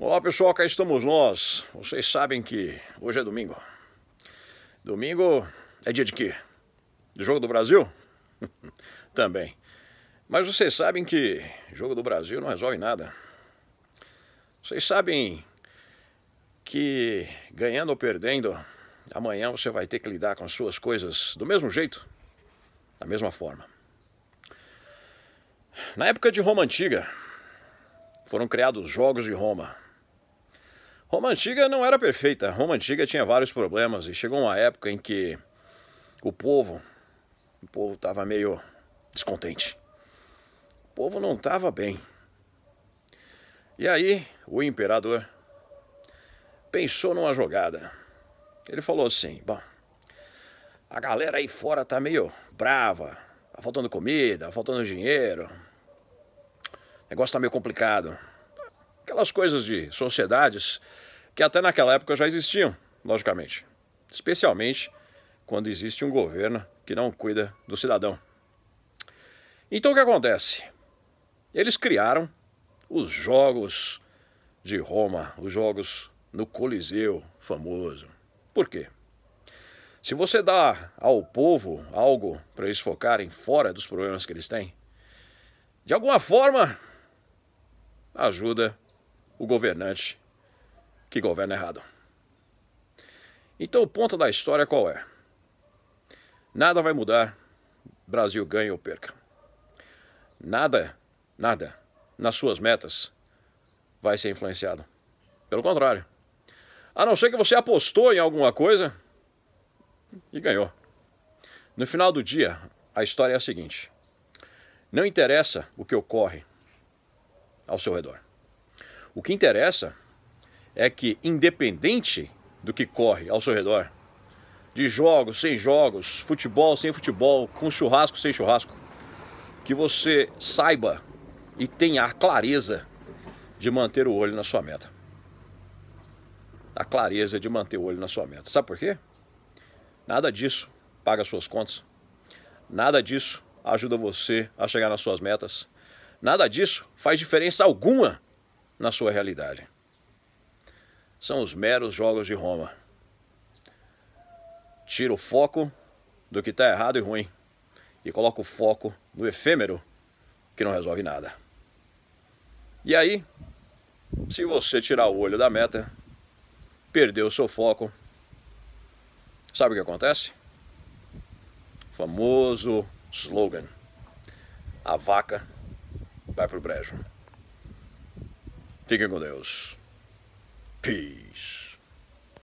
Olá pessoal, cá estamos nós. Vocês sabem que hoje é domingo. Domingo é dia de quê? De jogo do Brasil? Também. Mas vocês sabem que jogo do Brasil não resolve nada. Vocês sabem que ganhando ou perdendo, amanhã você vai ter que lidar com as suas coisas do mesmo jeito, da mesma forma. Na época de Roma Antiga, foram criados jogos de Roma Roma antiga não era perfeita. Roma antiga tinha vários problemas e chegou uma época em que o povo, o povo estava meio descontente. O povo não estava bem. E aí o imperador pensou numa jogada. Ele falou assim: bom, a galera aí fora tá meio brava, tá faltando comida, tá faltando dinheiro, o negócio tá meio complicado. Aquelas coisas de sociedades que até naquela época já existiam, logicamente. Especialmente quando existe um governo que não cuida do cidadão. Então o que acontece? Eles criaram os jogos de Roma, os jogos no Coliseu famoso. Por quê? Se você dá ao povo algo para eles focarem fora dos problemas que eles têm, de alguma forma ajuda o governante que governa errado. Então, o ponto da história qual é? Nada vai mudar, Brasil ganha ou perca. Nada, nada nas suas metas vai ser influenciado. Pelo contrário. A não ser que você apostou em alguma coisa e ganhou. No final do dia, a história é a seguinte: não interessa o que ocorre ao seu redor. O que interessa é que, independente do que corre ao seu redor, de jogos sem jogos, futebol sem futebol, com churrasco sem churrasco, que você saiba e tenha a clareza de manter o olho na sua meta. A clareza de manter o olho na sua meta. Sabe por quê? Nada disso paga suas contas. Nada disso ajuda você a chegar nas suas metas. Nada disso faz diferença alguma na sua realidade. São os meros jogos de Roma. Tira o foco do que está errado e ruim e coloca o foco no efêmero que não resolve nada. E aí, se você tirar o olho da meta, perdeu o seu foco, sabe o que acontece? O famoso slogan: a vaca vai para o brejo. Fiquem com Deus. Peace.